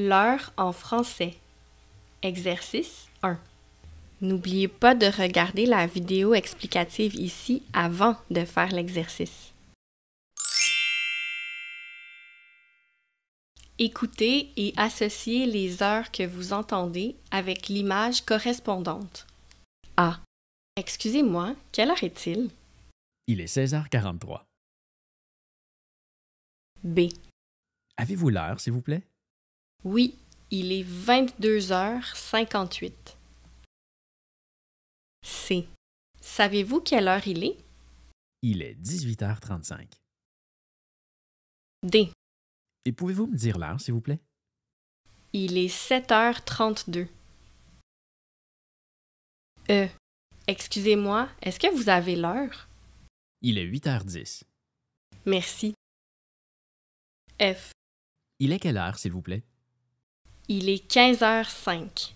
L'heure en français. Exercice 1. N'oubliez pas de regarder la vidéo explicative ici avant de faire l'exercice. Écoutez et associez les heures que vous entendez avec l'image correspondante. A. Excusez-moi, quelle heure est-il? Il est 16h43. B. Avez-vous l'heure, s'il vous plaît? Oui, il est 22h58. C. Savez-vous quelle heure il est? Il est 18h35. D. Et pouvez-vous me dire l'heure, s'il vous plaît? Il est 7h32. E. Excusez-moi, est-ce que vous avez l'heure? Il est 8h10. Merci. F. Il est quelle heure, s'il vous plaît? Il est 15h05.